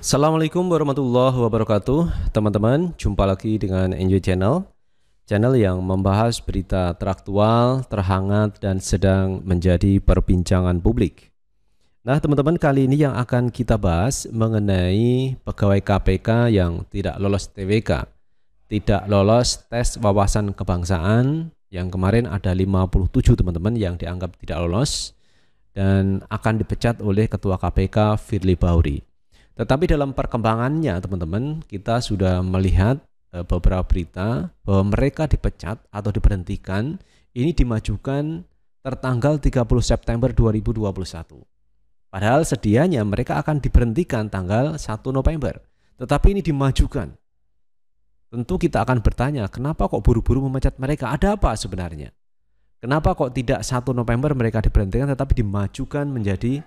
Assalamualaikum warahmatullahi wabarakatuh Teman-teman, jumpa lagi dengan Enjoy Channel Channel yang membahas berita teraktual, terhangat, dan sedang menjadi perbincangan publik Nah teman-teman, kali ini yang akan kita bahas mengenai pegawai KPK yang tidak lolos TWK Tidak lolos tes wawasan kebangsaan yang kemarin ada 57 teman-teman yang dianggap tidak lolos dan akan dipecat oleh Ketua KPK Firly Bahuri. Tetapi dalam perkembangannya teman-teman kita sudah melihat eh, beberapa berita bahwa mereka dipecat atau diberhentikan ini dimajukan tertanggal 30 September 2021. Padahal sedianya mereka akan diberhentikan tanggal 1 November. Tetapi ini dimajukan. Tentu kita akan bertanya, kenapa kok buru-buru memecat mereka? Ada apa sebenarnya? Kenapa kok tidak 1 November mereka diberhentikan tetapi dimajukan menjadi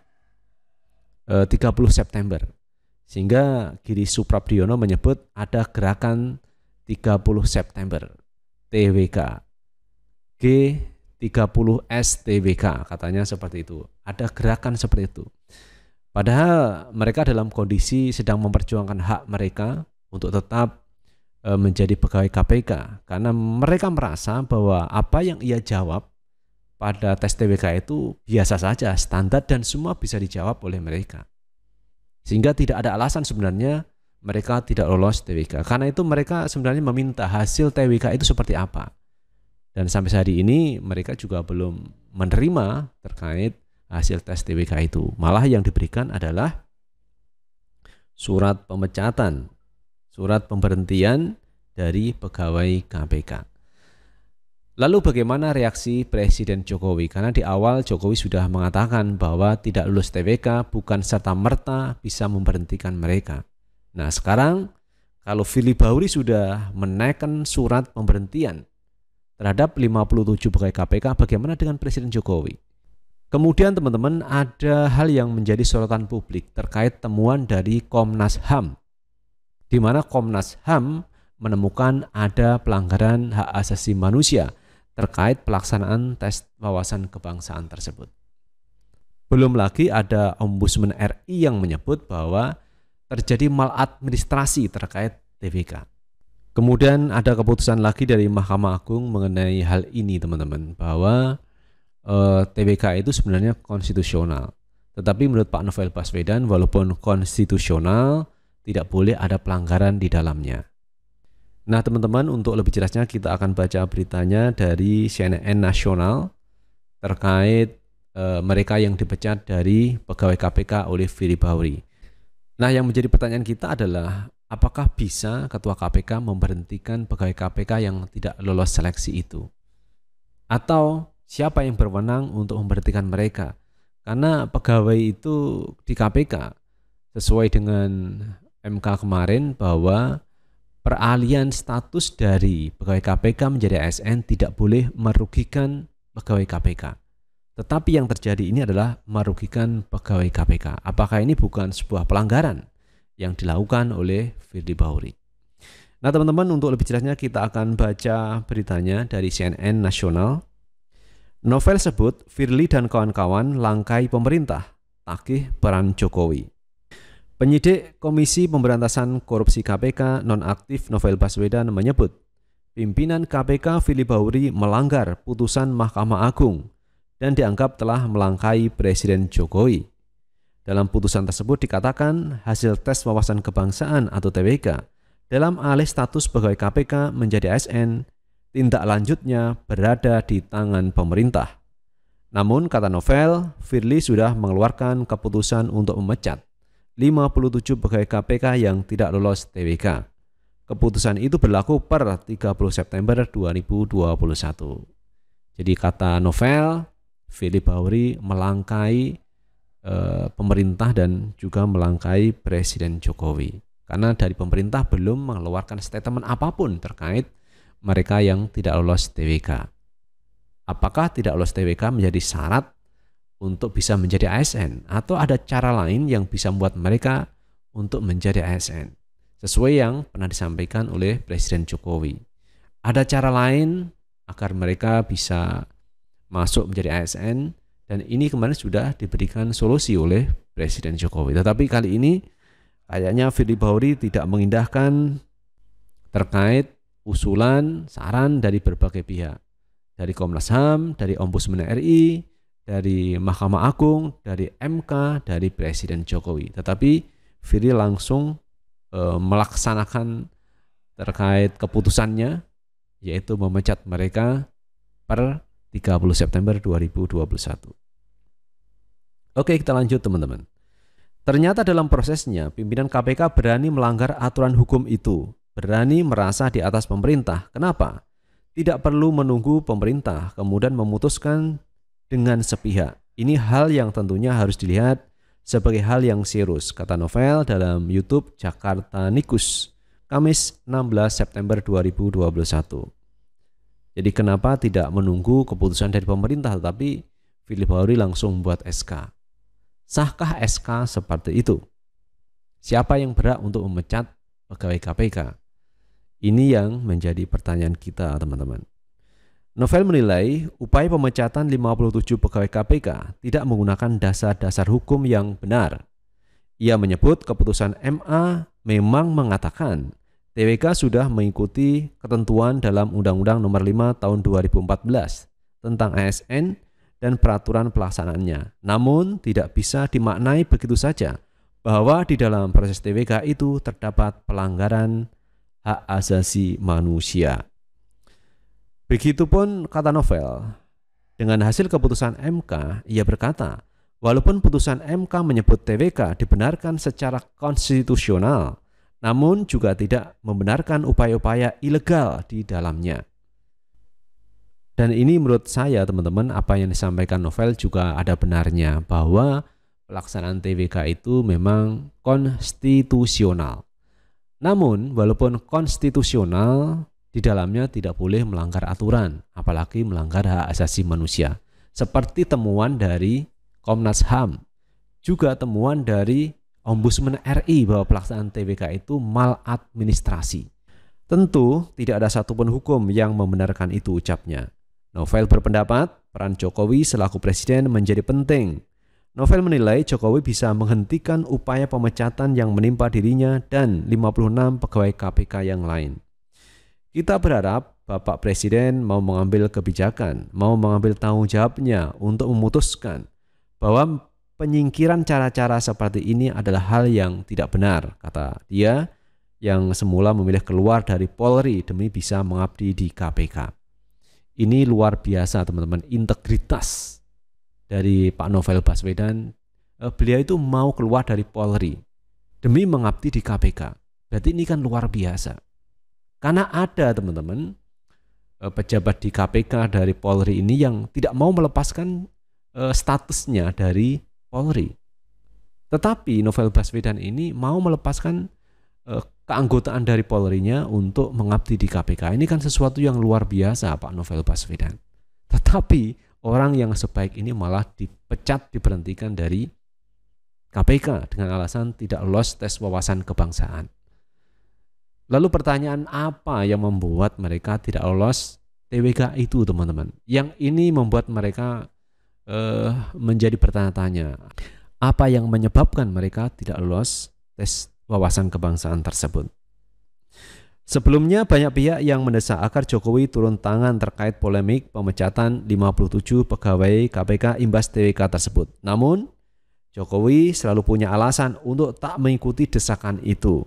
30 eh, September? Sehingga Giri Suprabdiono menyebut ada gerakan 30 September TWK G 30 STWK katanya seperti itu. Ada gerakan seperti itu. Padahal mereka dalam kondisi sedang memperjuangkan hak mereka untuk tetap e, menjadi pegawai KPK karena mereka merasa bahwa apa yang ia jawab pada tes TWK itu biasa saja, standar dan semua bisa dijawab oleh mereka. Sehingga tidak ada alasan sebenarnya mereka tidak lolos TWK. Karena itu mereka sebenarnya meminta hasil TWK itu seperti apa. Dan sampai hari ini mereka juga belum menerima terkait hasil tes TWK itu. Malah yang diberikan adalah surat pemecatan, surat pemberhentian dari pegawai KPK. Lalu bagaimana reaksi Presiden Jokowi? Karena di awal Jokowi sudah mengatakan bahwa tidak lulus TBK bukan serta-merta bisa memberhentikan mereka. Nah sekarang kalau Fili Bauri sudah menaikkan surat pemberhentian terhadap 57 pegawai KPK, bagaimana dengan Presiden Jokowi? Kemudian teman-teman ada hal yang menjadi sorotan publik terkait temuan dari Komnas HAM. Di mana Komnas HAM menemukan ada pelanggaran hak asasi manusia terkait pelaksanaan tes wawasan kebangsaan tersebut. Belum lagi ada Ombudsman RI yang menyebut bahwa terjadi maladministrasi terkait TBK. Kemudian ada keputusan lagi dari Mahkamah Agung mengenai hal ini teman-teman bahwa eh, TBK itu sebenarnya konstitusional. Tetapi menurut Pak Novel Baswedan walaupun konstitusional tidak boleh ada pelanggaran di dalamnya. Nah teman-teman untuk lebih jelasnya kita akan baca beritanya dari CNN Nasional terkait e, mereka yang dipecat dari pegawai KPK oleh Firly Bahuri. Nah yang menjadi pertanyaan kita adalah apakah bisa Ketua KPK memberhentikan pegawai KPK yang tidak lolos seleksi itu? Atau siapa yang berwenang untuk memberhentikan mereka? Karena pegawai itu di KPK sesuai dengan MK kemarin bahwa peralihan status dari pegawai KPK menjadi ASN tidak boleh merugikan pegawai KPK. Tetapi yang terjadi ini adalah merugikan pegawai KPK. Apakah ini bukan sebuah pelanggaran yang dilakukan oleh Firly Bahuri? Nah teman-teman untuk lebih jelasnya kita akan baca beritanya dari CNN Nasional. Novel sebut Firly dan kawan-kawan langkai pemerintah, takih peran Jokowi. Penyidik Komisi Pemberantasan Korupsi KPK nonaktif Novel Baswedan menyebut, pimpinan KPK Fili Bauri melanggar putusan Mahkamah Agung dan dianggap telah melangkai Presiden Jokowi. Dalam putusan tersebut dikatakan hasil tes wawasan kebangsaan atau TWK dalam alih status pegawai KPK menjadi ASN, tindak lanjutnya berada di tangan pemerintah. Namun, kata Novel, Firly sudah mengeluarkan keputusan untuk memecat. 57 pegawai KPK yang tidak lolos TWK. Keputusan itu berlaku per 30 September 2021. Jadi kata novel, Philip Bauri melangkai e, pemerintah dan juga melangkai Presiden Jokowi. Karena dari pemerintah belum mengeluarkan statement apapun terkait mereka yang tidak lolos TWK. Apakah tidak lolos TWK menjadi syarat untuk bisa menjadi ASN atau ada cara lain yang bisa membuat mereka untuk menjadi ASN sesuai yang pernah disampaikan oleh Presiden Jokowi. Ada cara lain agar mereka bisa masuk menjadi ASN dan ini kemarin sudah diberikan solusi oleh Presiden Jokowi. Tetapi kali ini kayaknya Firly Bahuri tidak mengindahkan terkait usulan, saran dari berbagai pihak. Dari Komnas HAM, dari Ombudsman RI, dari Mahkamah Agung, dari MK, dari Presiden Jokowi. Tetapi Firly langsung e, melaksanakan terkait keputusannya yaitu memecat mereka per 30 September 2021. Oke, kita lanjut teman-teman. Ternyata dalam prosesnya pimpinan KPK berani melanggar aturan hukum itu, berani merasa di atas pemerintah. Kenapa? Tidak perlu menunggu pemerintah kemudian memutuskan dengan sepihak. Ini hal yang tentunya harus dilihat sebagai hal yang serius, kata Novel dalam YouTube Jakarta Nikus, Kamis 16 September 2021. Jadi kenapa tidak menunggu keputusan dari pemerintah tetapi Philip Bahuri langsung membuat SK. Sahkah SK seperti itu? Siapa yang berhak untuk memecat pegawai KPK? Ini yang menjadi pertanyaan kita, teman-teman. Novel menilai upaya pemecatan 57 pegawai KPK tidak menggunakan dasar-dasar hukum yang benar. Ia menyebut keputusan MA memang mengatakan TWK sudah mengikuti ketentuan dalam Undang-Undang Nomor 5 Tahun 2014 tentang ASN dan peraturan pelaksanaannya. Namun tidak bisa dimaknai begitu saja bahwa di dalam proses TWK itu terdapat pelanggaran hak asasi manusia. Begitupun kata novel. Dengan hasil keputusan MK, ia berkata, walaupun putusan MK menyebut TWK dibenarkan secara konstitusional, namun juga tidak membenarkan upaya-upaya ilegal di dalamnya. Dan ini menurut saya teman-teman apa yang disampaikan novel juga ada benarnya bahwa pelaksanaan TWK itu memang konstitusional. Namun walaupun konstitusional di dalamnya tidak boleh melanggar aturan, apalagi melanggar hak asasi manusia. Seperti temuan dari Komnas HAM, juga temuan dari Ombudsman RI bahwa pelaksanaan TWK itu maladministrasi. Tentu tidak ada satupun hukum yang membenarkan itu ucapnya. Novel berpendapat peran Jokowi selaku presiden menjadi penting Novel menilai Jokowi bisa menghentikan upaya pemecatan yang menimpa dirinya dan 56 pegawai KPK yang lain. Kita berharap Bapak Presiden mau mengambil kebijakan, mau mengambil tanggung jawabnya untuk memutuskan bahwa penyingkiran cara-cara seperti ini adalah hal yang tidak benar, kata dia yang semula memilih keluar dari Polri demi bisa mengabdi di KPK. Ini luar biasa teman-teman, integritas dari Pak Novel Baswedan. Eh, beliau itu mau keluar dari Polri demi mengabdi di KPK. Berarti ini kan luar biasa. Karena ada teman-teman eh, pejabat di KPK dari Polri ini yang tidak mau melepaskan eh, statusnya dari Polri. Tetapi Novel Baswedan ini mau melepaskan eh, keanggotaan dari Polri-nya untuk mengabdi di KPK. Ini kan sesuatu yang luar biasa Pak Novel Baswedan. Tetapi orang yang sebaik ini malah dipecat, diberhentikan dari KPK dengan alasan tidak lolos tes wawasan kebangsaan. Lalu pertanyaan apa yang membuat mereka tidak lolos TWK itu teman-teman? Yang ini membuat mereka uh, menjadi bertanya Apa yang menyebabkan mereka tidak lolos tes wawasan kebangsaan tersebut? Sebelumnya banyak pihak yang mendesak agar Jokowi turun tangan terkait polemik pemecatan 57 pegawai KPK imbas TWK tersebut. Namun, Jokowi selalu punya alasan untuk tak mengikuti desakan itu.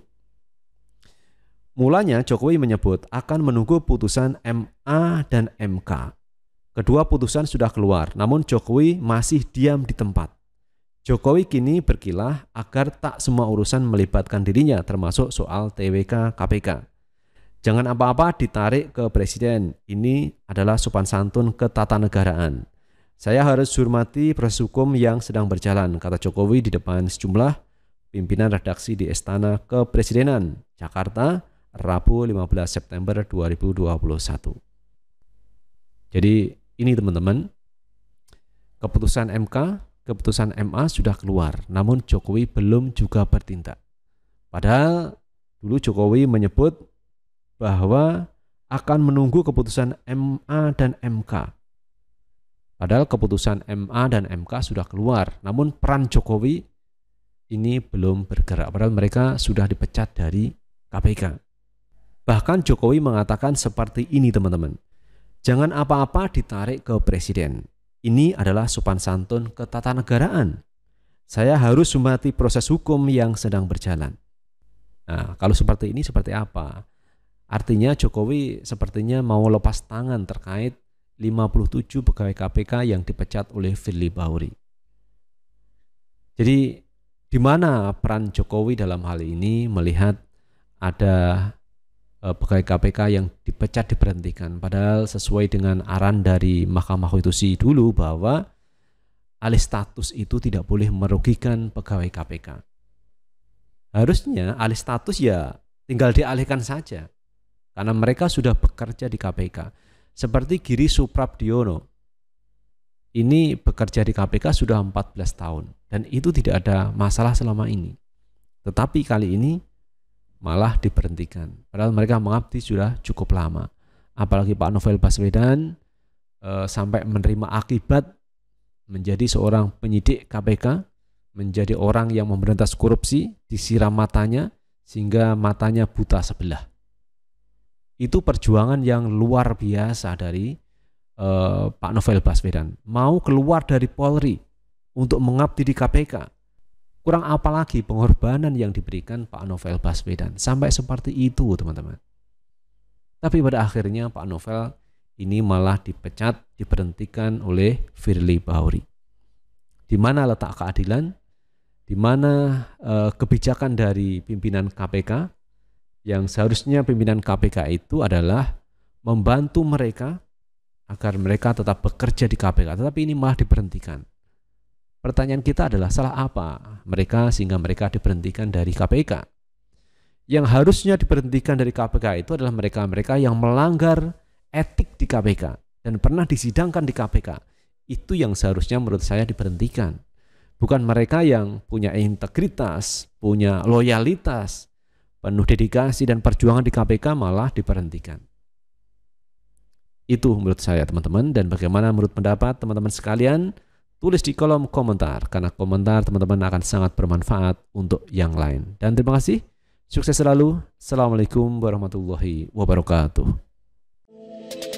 Mulanya Jokowi menyebut akan menunggu putusan MA dan MK. Kedua putusan sudah keluar, namun Jokowi masih diam di tempat. Jokowi kini berkilah agar tak semua urusan melibatkan dirinya termasuk soal TWK KPK. Jangan apa-apa ditarik ke presiden. Ini adalah sopan santun ketatanegaraan. Saya harus hormati proses hukum yang sedang berjalan, kata Jokowi di depan sejumlah pimpinan redaksi di Istana Kepresidenan Jakarta Rabu 15 September 2021. Jadi ini teman-teman, keputusan MK, keputusan MA sudah keluar, namun Jokowi belum juga bertindak. Padahal dulu Jokowi menyebut bahwa akan menunggu keputusan MA dan MK. Padahal keputusan MA dan MK sudah keluar, namun peran Jokowi ini belum bergerak. Padahal mereka sudah dipecat dari KPK. Bahkan Jokowi mengatakan seperti ini teman-teman. Jangan apa-apa ditarik ke presiden. Ini adalah sopan santun ketatanegaraan. Saya harus mematuhi proses hukum yang sedang berjalan. Nah, kalau seperti ini seperti apa? Artinya Jokowi sepertinya mau lepas tangan terkait 57 pegawai KPK yang dipecat oleh Firly Bahuri. Jadi di mana peran Jokowi dalam hal ini melihat ada Eh, pegawai KPK yang dipecat diberhentikan padahal sesuai dengan aran dari Mahkamah Konstitusi dulu bahwa alih status itu tidak boleh merugikan pegawai KPK. Harusnya alih status ya tinggal dialihkan saja karena mereka sudah bekerja di KPK. Seperti Giri Suprabdiono ini bekerja di KPK sudah 14 tahun dan itu tidak ada masalah selama ini. Tetapi kali ini malah diberhentikan. Padahal mereka mengabdi sudah cukup lama. Apalagi Pak Novel Baswedan e, sampai menerima akibat menjadi seorang penyidik KPK, menjadi orang yang memberantas korupsi, disiram matanya sehingga matanya buta sebelah. Itu perjuangan yang luar biasa dari e, Pak Novel Baswedan. Mau keluar dari Polri untuk mengabdi di KPK, Kurang apa lagi pengorbanan yang diberikan Pak Novel Baswedan. Sampai seperti itu teman-teman. Tapi pada akhirnya Pak Novel ini malah dipecat, diberhentikan oleh Firly Bahuri. Di mana letak keadilan? Di mana eh, kebijakan dari pimpinan KPK yang seharusnya pimpinan KPK itu adalah membantu mereka agar mereka tetap bekerja di KPK, tetapi ini malah diberhentikan. Pertanyaan kita adalah salah apa mereka sehingga mereka diberhentikan dari KPK? Yang harusnya diberhentikan dari KPK itu adalah mereka-mereka yang melanggar etik di KPK dan pernah disidangkan di KPK. Itu yang seharusnya menurut saya diberhentikan. Bukan mereka yang punya integritas, punya loyalitas, penuh dedikasi dan perjuangan di KPK malah diberhentikan. Itu menurut saya teman-teman dan bagaimana menurut pendapat teman-teman sekalian? tulis di kolom komentar karena komentar teman-teman akan sangat bermanfaat untuk yang lain. Dan terima kasih. Sukses selalu. Assalamualaikum warahmatullahi wabarakatuh.